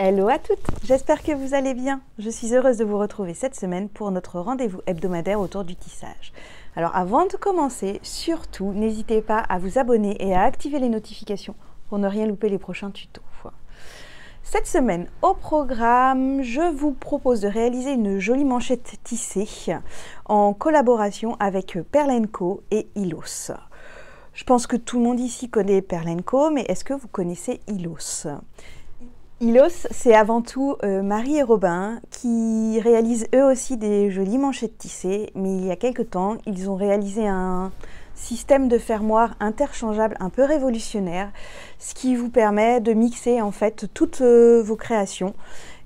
Hello à toutes, j'espère que vous allez bien. Je suis heureuse de vous retrouver cette semaine pour notre rendez-vous hebdomadaire autour du tissage. Alors avant de commencer, surtout n'hésitez pas à vous abonner et à activer les notifications pour ne rien louper les prochains tutos. Cette semaine, au programme, je vous propose de réaliser une jolie manchette tissée en collaboration avec Perlenco et Ilos. Je pense que tout le monde ici connaît Perlenco, mais est-ce que vous connaissez Ilos Ilos, c'est avant tout euh, Marie et Robin qui réalisent eux aussi des jolies manchettes tissées, mais il y a quelque temps, ils ont réalisé un système de fermoir interchangeable un peu révolutionnaire, ce qui vous permet de mixer en fait toutes euh, vos créations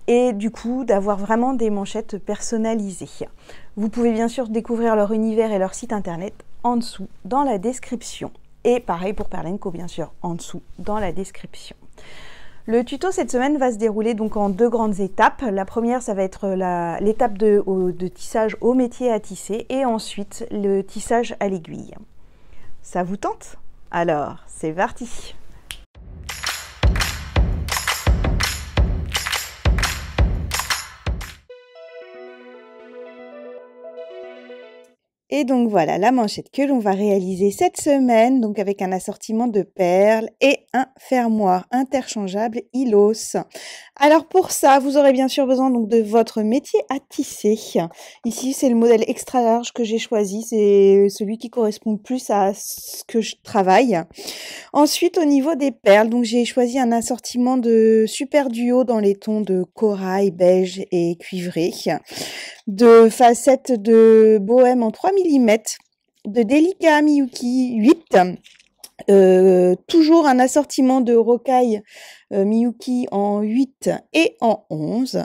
et du coup d'avoir vraiment des manchettes personnalisées. Vous pouvez bien sûr découvrir leur univers et leur site internet en dessous dans la description. Et pareil pour Perlenco bien sûr en dessous dans la description. Le tuto cette semaine va se dérouler donc en deux grandes étapes. La première, ça va être euh, l'étape de, de, tissage au métier à tisser et ensuite le tissage à l'aiguille. Ça vous tente Alors, c'est parti Et donc voilà la manchette que l'on va réaliser cette semaine, donc avec un assortiment de perles et un fermoir interchangeable ilos. Alors pour ça, vous aurez bien sûr besoin donc de votre métier à tisser. Ici, c'est le modèle extra large que j'ai choisi, c'est celui qui correspond plus à ce que je travaille. Ensuite, au niveau des perles, donc j'ai choisi un assortiment de super duo dans les tons de corail, beige et cuivré, de facettes de bohème en 3000 de Delica Miyuki 8. Euh, toujours un assortiment de rocaille euh, Miyuki en 8 et en 11.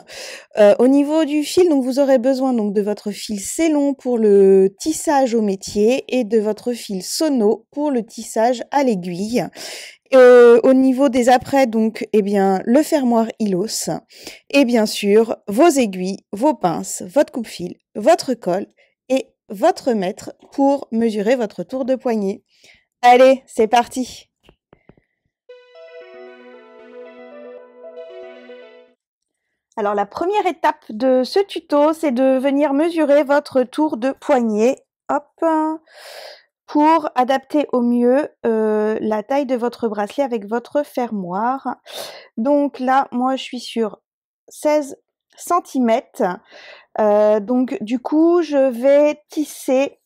Euh, au niveau du fil, donc vous aurez besoin donc de votre fil Célon pour le tissage au métier et de votre fil Sono pour le tissage à l'aiguille. au niveau des apprêts, donc, eh bien, le fermoir Ilos et bien sûr vos aiguilles, vos pinces, votre coupe-fil, votre colle votre mètre pour mesurer votre tour de poignet. Allez, c'est parti Alors la première étape de ce tuto, c'est de venir mesurer votre tour de poignet. Hop pour adapter au mieux euh, la taille de votre bracelet avec votre fermoir. Donc là, moi, je suis sur 16 centimètres. Euh, donc du coup, je vais tisser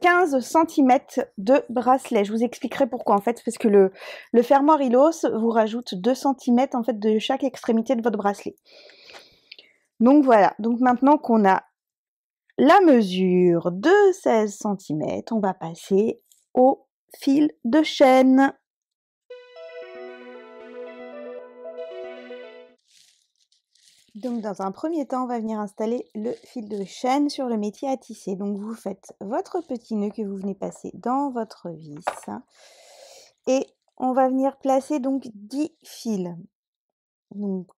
15 euh, cm de bracelet. Je vous expliquerai pourquoi en fait, parce que le, le fermoir ilos vous rajoute 2 cm en fait de chaque extrémité de votre bracelet. Donc voilà, donc maintenant qu'on a la mesure de 16 cm, on va passer au fil de chaîne. Donc dans un premier temps, on va venir installer le fil de chaîne sur le métier à tisser. Donc vous faites votre petit nœud que vous venez passer dans votre vis. Et on va venir placer donc 10 fils. Donc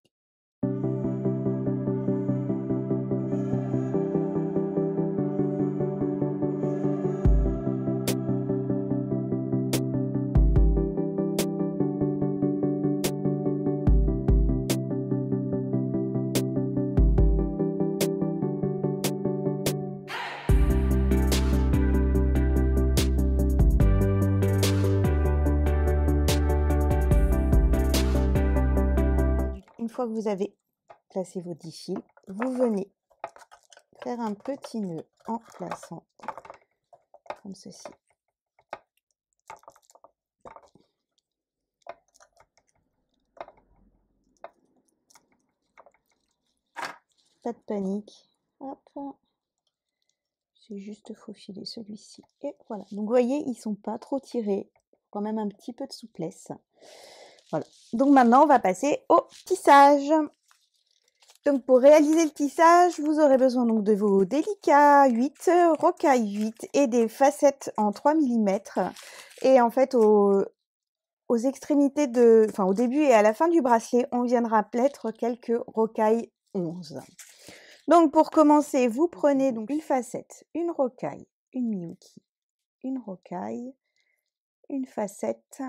vous avez placé vos 10 fils, vous venez faire un petit nœud en plaçant comme ceci. Pas de panique. C'est juste faut filer celui-ci. Et voilà. Donc vous voyez, ils sont pas trop tirés. Quand même un petit peu de souplesse. Donc maintenant, on va passer au tissage. Donc pour réaliser le tissage, vous aurez besoin donc de vos délicats 8, rocailles 8 et des facettes en 3 mm. Et en fait, au, aux extrémités de, enfin au début et à la fin du bracelet, on viendra plaître quelques rocailles 11. Donc pour commencer, vous prenez donc une facette, une rocaille, une miyuki, une rocaille, une facette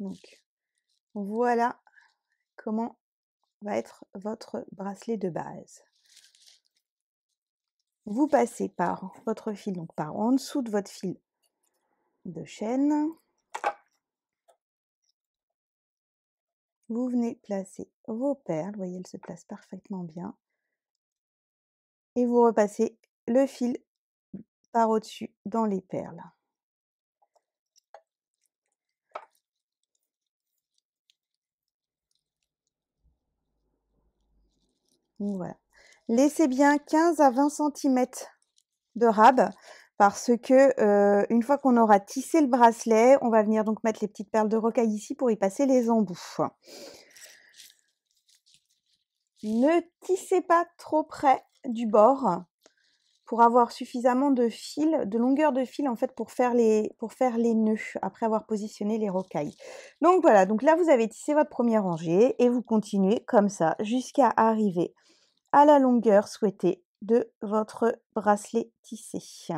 Donc voilà comment va être votre bracelet de base. Vous passez par votre fil, donc par en dessous de votre fil de chaîne. Vous venez placer vos perles, vous voyez, elles se placent parfaitement bien. Et vous repassez le fil par au-dessus dans les perles. voilà. Laissez bien 15 à 20 cm de rab parce que euh, une fois qu'on aura tissé le bracelet, on va venir donc mettre les petites perles de rocaille ici pour y passer les embouts. Ne tissez pas trop près du bord pour avoir suffisamment de fil, de longueur de fil en fait pour faire les, pour faire les nœuds après avoir positionné les rocailles. Donc voilà, donc là vous avez tissé votre première rangée et vous continuez comme ça jusqu'à arriver à la longueur souhaitée de votre bracelet tissé.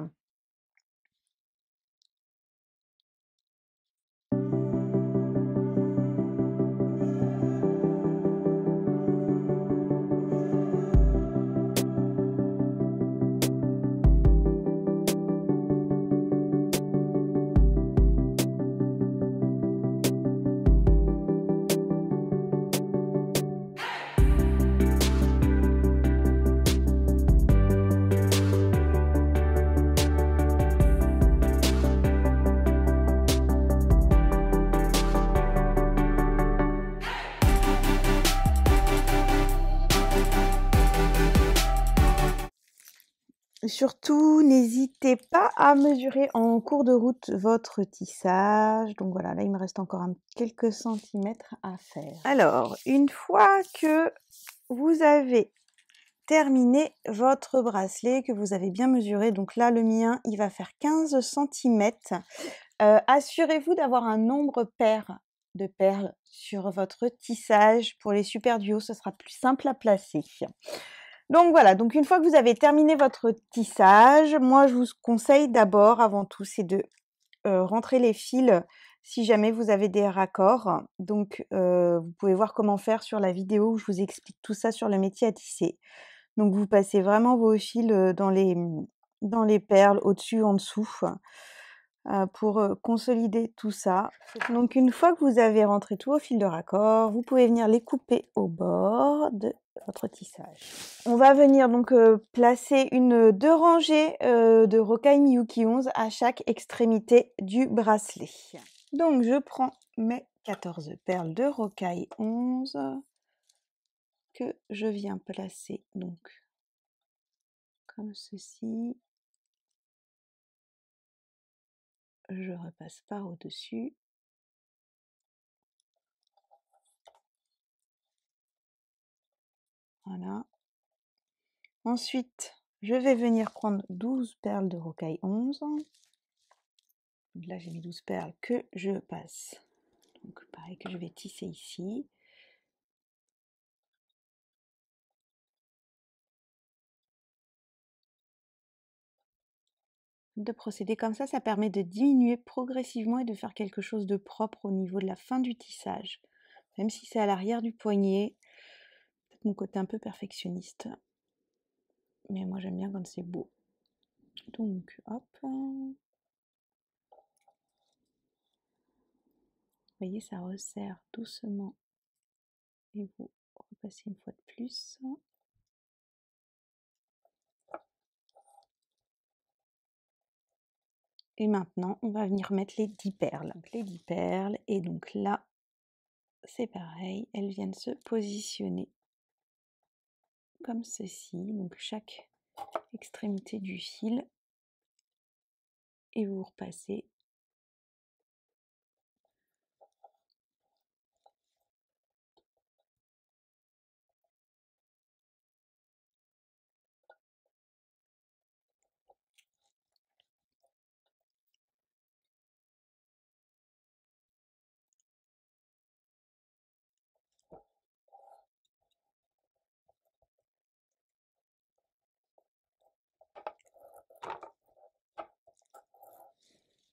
à mesurer en cours de route votre tissage. Donc voilà, là il me reste encore quelques centimètres à faire. Alors, une fois que vous avez terminé votre bracelet, que vous avez bien mesuré, donc là le mien il va faire 15 cm. Euh, assurez-vous d'avoir un nombre pair de perles sur votre tissage. Pour les super duos, ce sera plus simple à placer. Donc voilà, donc une fois que vous avez terminé votre tissage, moi je vous conseille d'abord, avant tout, c'est de euh, rentrer les fils si jamais vous avez des raccords. Donc euh, vous pouvez voir comment faire sur la vidéo où je vous explique tout ça sur le métier à tisser. Donc vous passez vraiment vos fils euh, dans les, dans les perles, au-dessus, en dessous, pour consolider tout ça. Donc une fois que vous avez rentré tous vos fils de raccord, vous pouvez venir les couper au bord de votre tissage. On va venir donc euh, placer une deux rangées euh, de rocaille Miyuki 11 à chaque extrémité du bracelet. Donc je prends mes 14 perles de rocaille 11 que je viens placer donc comme ceci. Je repasse par au-dessus Voilà. Ensuite, je vais venir prendre 12 perles de rocaille 11. là, j'ai mis 12 perles que je passe. Donc pareil que je vais tisser ici. de procéder comme ça, ça permet de diminuer progressivement et de faire quelque chose de propre au niveau de la fin du tissage. Même si c'est à l'arrière du poignet, mon côté un peu perfectionniste. Mais moi j'aime bien quand c'est beau. Donc, hop. Vous voyez, ça resserre doucement. Et vous repassez une fois de plus. Et maintenant, on va venir mettre les 10 perles. les 10 perles. Et donc là, c'est pareil, elles viennent se positionner comme ceci, donc chaque extrémité du fil, et vous repassez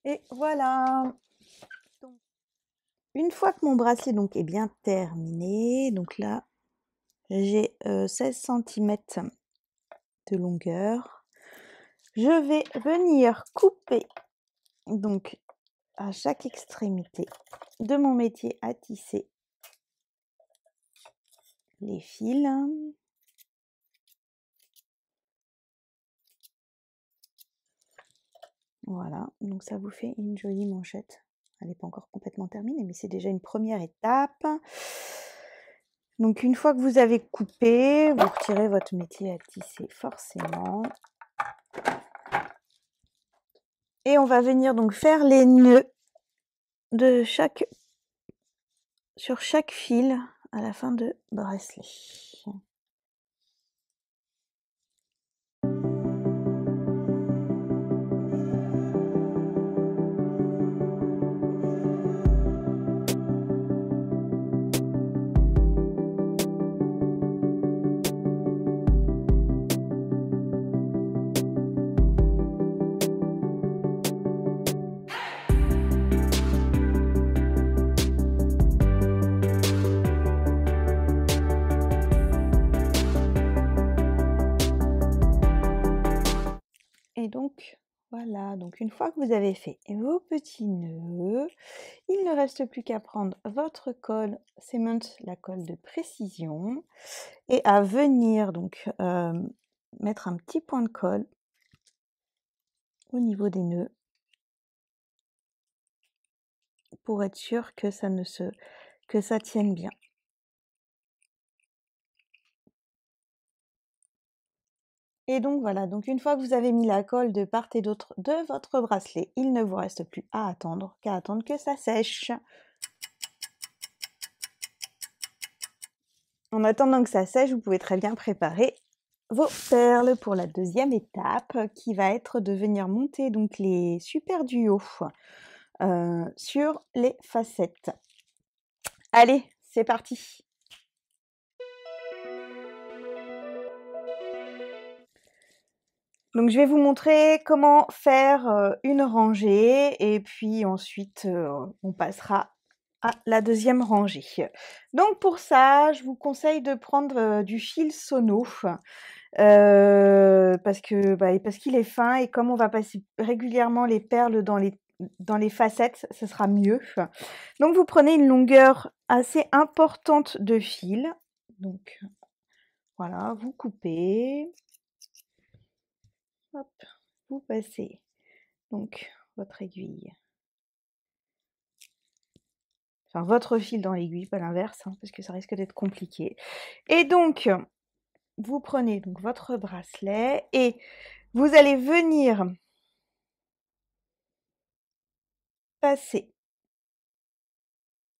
Et voilà. une fois que mon bracelet donc, est bien terminé, donc là, j'ai 16 euh, cm de longueur. Je vais venir couper donc à chaque extrémité de mon métier à tisser les fils. Voilà, donc ça vous fait une jolie manchette. Elle n'est pas encore complètement terminée, mais c'est déjà une première étape. Donc une fois que vous avez coupé, vous retirez votre métier à tisser forcément. Et on va venir donc faire les nœuds de chaque sur chaque fil à la fin de bracelet. une fois que vous avez fait vos petits nœuds, il ne reste plus qu'à prendre votre colle Cement, la colle de précision, et à venir donc euh, mettre un petit point de colle au niveau des nœuds pour être sûr que ça ne se que ça tienne bien. Et donc voilà, donc une fois que vous avez mis la colle de part et d'autre de votre bracelet, il ne vous reste plus à attendre qu'à attendre que ça sèche. En attendant que ça sèche, vous pouvez très bien préparer vos perles pour la deuxième étape qui va être de venir monter donc les super duos euh, sur les facettes. Allez, c'est parti Donc je vais vous montrer comment faire une rangée et puis ensuite on passera à la deuxième rangée. Donc pour ça, je vous conseille de prendre du fil sono parce que bah, parce qu'il est fin et comme on va passer régulièrement les perles dans les dans les facettes, ce sera mieux. Donc vous prenez une longueur assez importante de fil. Donc voilà, vous coupez vous passez donc votre aiguille, enfin votre fil dans l'aiguille, pas l'inverse, hein, parce que ça risque d'être compliqué. Et donc, vous prenez donc votre bracelet et vous allez venir passer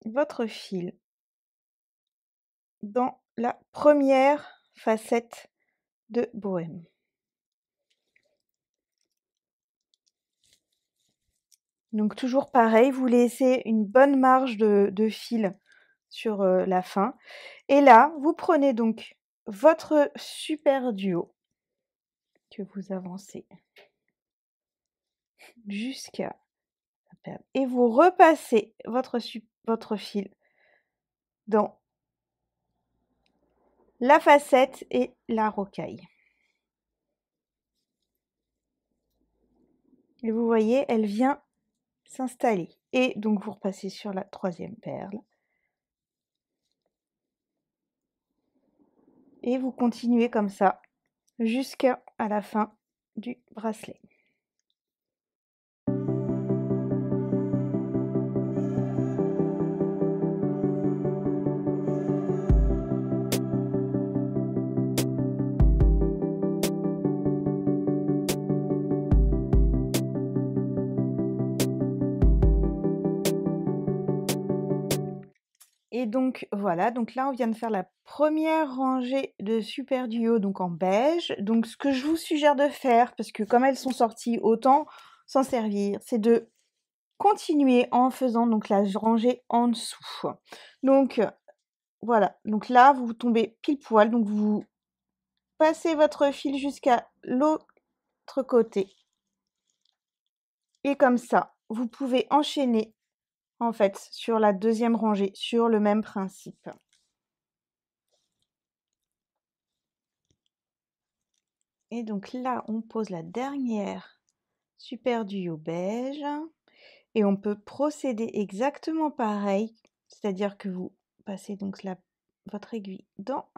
votre fil dans la première facette de Bohème. Donc toujours pareil, vous laissez une bonne marge de, fil sur euh, la fin. Et là, vous prenez donc votre super duo que vous avancez jusqu'à et vous repassez votre, votre fil dans la facette et la rocaille. Et vous voyez, elle vient s'installer. Et donc vous repassez sur la troisième perle. Et vous continuez comme ça jusqu'à la fin du bracelet. Et donc voilà, donc là on vient de faire la première rangée de super duo donc en beige. Donc ce que je vous suggère de faire, parce que comme elles sont sorties, autant s'en servir, c'est de continuer en faisant donc la rangée en dessous. Donc voilà, donc là vous tombez pile poil, donc vous passez votre fil jusqu'à l'autre côté. Et comme ça, vous pouvez enchaîner en fait, sur la deuxième rangée, sur le même principe. Et donc là, on pose la dernière super duo beige. Et on peut procéder exactement pareil, c'est-à-dire que vous passez donc la, votre aiguille dans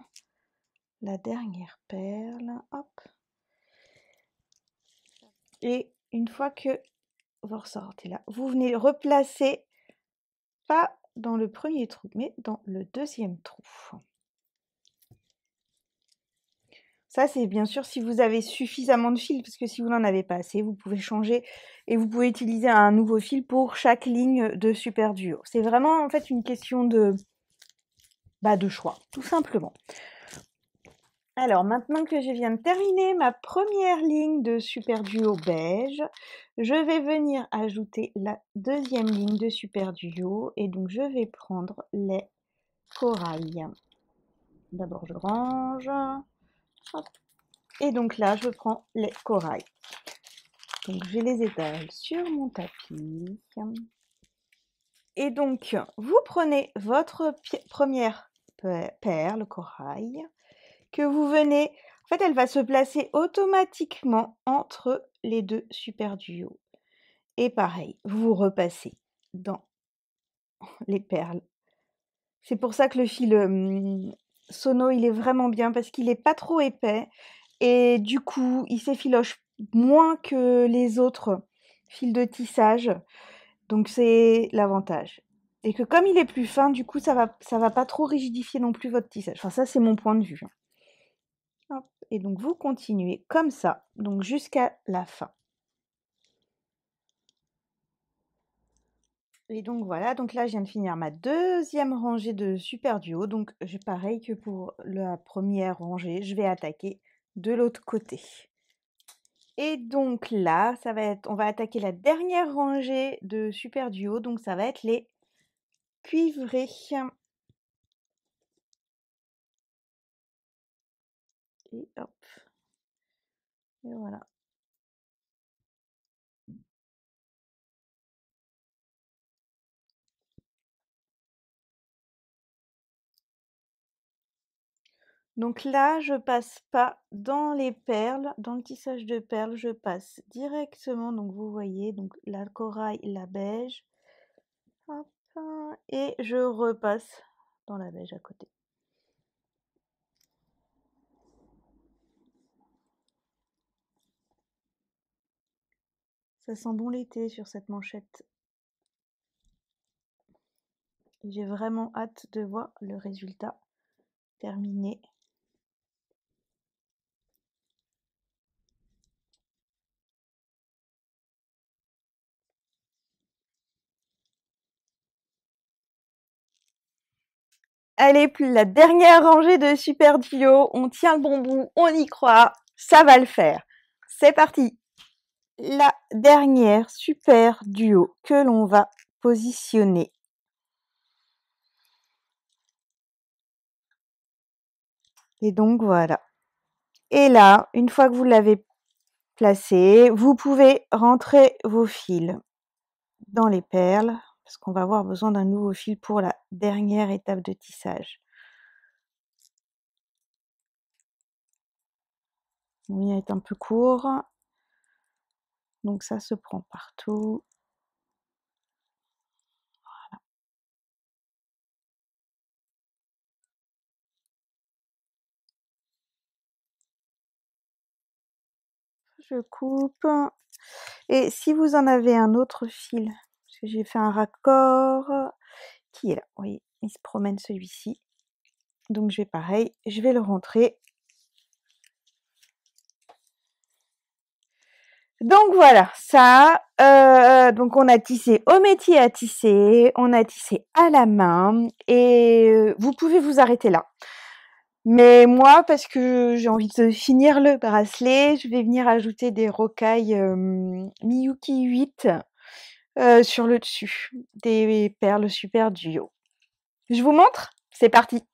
la dernière perle. Hop. Et une fois que vous ressortez là, vous venez replacer dans le premier trou, mais dans le deuxième trou. Ça, c'est bien sûr si vous avez suffisamment de fil, parce que si vous n'en avez pas assez, vous pouvez changer et vous pouvez utiliser un nouveau fil pour chaque ligne de super duo. C'est vraiment en fait une question de, bah, de choix, tout simplement. Alors maintenant que je viens de terminer ma première ligne de super duo beige, je vais venir ajouter la deuxième ligne de super duo et donc je vais prendre les corail. D'abord je range. Et donc là je prends les corail. Donc je les étale sur mon tapis. Et donc vous prenez votre première perle corail que vous venez. En fait, elle va se placer automatiquement entre les deux super duos. Et pareil, vous repassez dans les perles. C'est pour ça que le fil sono, il est vraiment bien parce qu'il n'est pas trop épais et du coup, il s'effiloche moins que les autres fils de tissage. Donc c'est l'avantage. Et que comme il est plus fin, du coup, ça va, ça va pas trop rigidifier non plus votre tissage. Enfin, ça, c'est mon point de vue. Hein. Et donc vous continuez comme ça, donc jusqu'à la fin. Et donc voilà, donc là je viens de finir ma deuxième rangée de super duo. Donc j'ai pareil que pour la première rangée, je vais attaquer de l'autre côté. Et donc là, ça va être, on va attaquer la dernière rangée de super duo. Donc ça va être les cuivrés. et hop. Et voilà. Donc là, je passe pas dans les perles, dans le tissage de perles, je passe directement, donc vous voyez, donc la corail, la beige, et je repasse dans la beige à côté. Ça sent bon l'été sur cette manchette. J'ai vraiment hâte de voir le résultat terminé. Allez, la dernière rangée de Super duo On tient le bon bout, on y croit, ça va le faire. C'est parti la dernière super duo que l'on va positionner. Et donc voilà. Et là, une fois que vous l'avez placé, vous pouvez rentrer vos fils dans les perles parce qu'on va avoir besoin d'un nouveau fil pour la dernière étape de tissage. Le mien est un peu court. Donc ça se prend partout. Voilà. Je coupe. Et si vous en avez un autre fil, parce que j'ai fait un raccord qui est là, oui, il se promène celui-ci. Donc je vais pareil, je vais le rentrer Donc voilà, ça. Euh, donc on a tissé au métier à tisser, on a tissé à la main, et euh, vous pouvez vous arrêter là. Mais moi, parce que j'ai envie de finir le bracelet, je vais venir ajouter des rocailles euh, Miyuki 8 sur le dessus, des perles super duo. Je vous montre C'est parti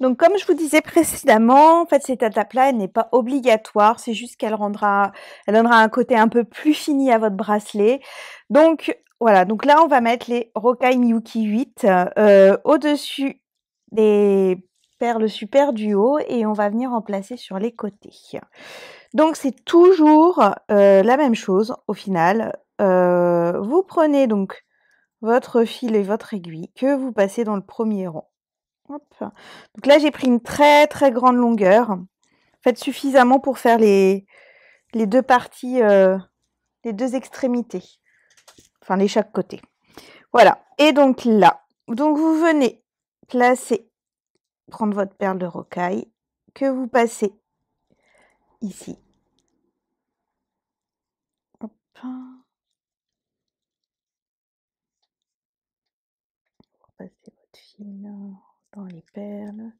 donc, comme je vous disais précédemment, en fait, cette étape-là, elle n'est pas obligatoire. C'est juste qu'elle rendra, elle donnera un côté un peu plus fini à votre bracelet. Donc, voilà. Donc là, on va mettre les Rokai Miyuki 8 euh, au-dessus des perles super du haut et on va venir en placer sur les côtés. Donc, c'est toujours euh, la même chose au final. Euh, vous prenez donc votre fil et votre aiguille que vous passez dans le premier rang donc là, j'ai pris une très très grande longueur. Faites suffisamment pour faire les, les deux parties, euh, les deux extrémités. Enfin, les chaque côté. Voilà. Et donc là, donc vous venez placer, prendre votre perle de rocaille, que vous passez ici. Hop. votre fil les perles.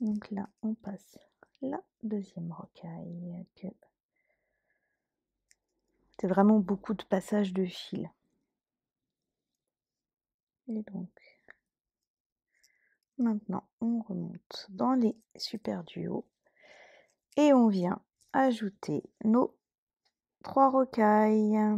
Donc là, on passe la deuxième rocaille. C'est vraiment beaucoup de passages de fil. Et donc, maintenant, on remonte dans les super duos et on vient ajouter nos Trois rocailles euh,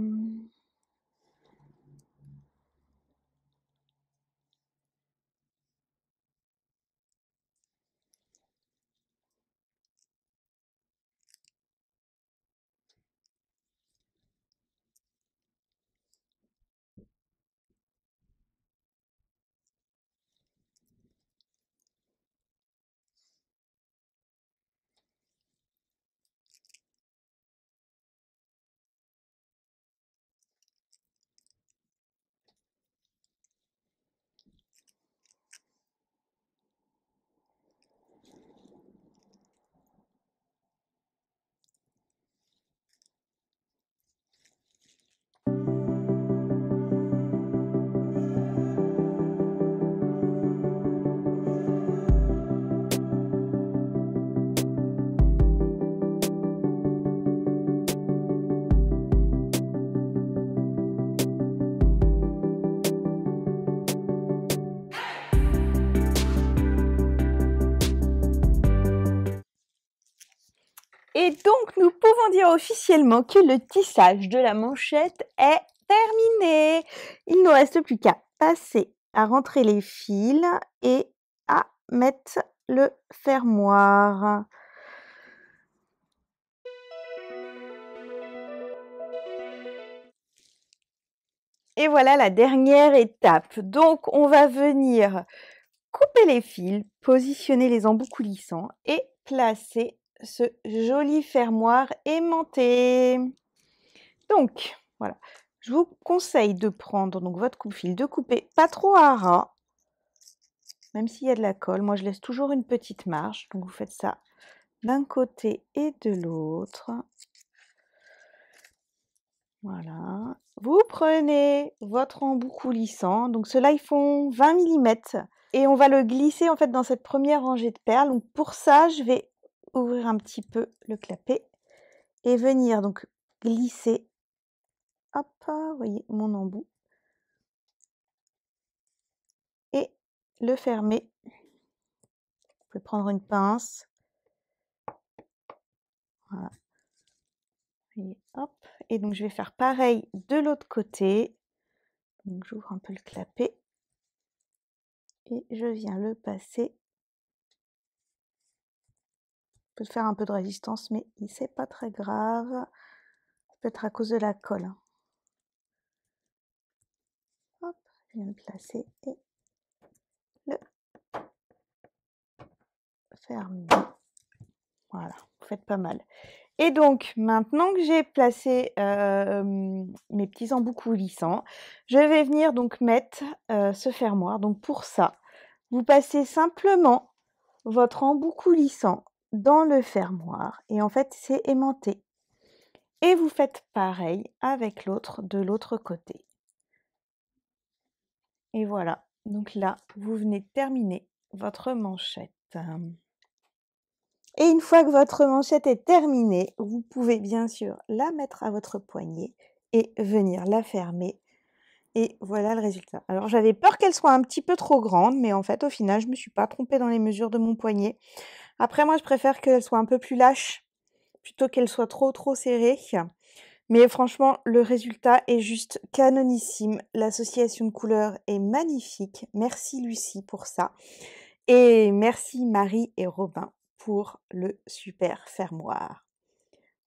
Et donc, nous pouvons dire officiellement que le tissage de la manchette est terminé. Il ne reste plus qu'à passer, à rentrer les fils et à mettre le fermoir. Et voilà la dernière étape. Donc, on va venir couper les fils, positionner les embouts coulissants et placer ce joli fermoir aimanté. Donc, voilà. Je vous conseille de prendre donc votre coupe-fil, de couper pas trop à ras, même s'il y a de la colle. Moi, je laisse toujours une petite marche Donc, vous faites ça d'un côté et de l'autre. Voilà. Vous prenez votre embout coulissant. Donc, ceux-là, ils font 20 mm. Et on va le glisser, en fait, dans cette première rangée de perles. Donc, pour ça, je vais ouvrir un petit peu le clapet et venir donc glisser, hop, voyez mon embout, et le fermer. Vous pouvez prendre une pince. Et hop, et donc je vais faire pareil de l'autre côté. Donc j'ouvre un peu le clapet et je viens le passer peut faire un peu de résistance, mais c'est pas très grave. peut être à cause de la colle. Hop, je viens le placer et le fermer. Voilà, vous faites pas mal. Et donc, maintenant que j'ai placé euh, mes petits embouts coulissants, hein, je vais venir donc mettre euh, ce fermoir. Donc pour ça, vous passez simplement votre embout coulissant hein, dans le fermoir et en fait c'est aimanté. Et vous faites pareil avec l'autre de l'autre côté. Et voilà, donc là, vous venez terminer votre manchette. Et une fois que votre manchette est terminée, vous pouvez bien sûr la mettre à votre poignet et venir la fermer. Et voilà le résultat. Alors j'avais peur qu'elle soit un petit peu trop grande, mais en fait au final je me suis pas trompée dans les mesures de mon poignet. Après, moi, je préfère qu'elle soit un peu plus lâche plutôt qu'elle soit trop, trop serrée. Mais franchement, le résultat est juste canonissime. L'association de couleurs est magnifique. Merci Lucie pour ça. Et merci Marie et Robin pour le super fermoir.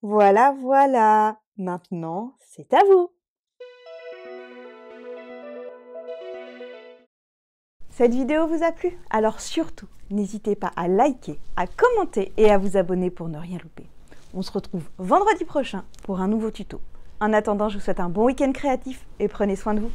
Voilà, voilà. Maintenant, c'est à vous. Cette vidéo vous a plu Alors surtout, n'hésitez pas à liker, à commenter et à vous abonner pour ne rien louper. On se retrouve vendredi prochain pour un nouveau tuto. En attendant, je vous souhaite un bon week-end créatif et prenez soin de vous.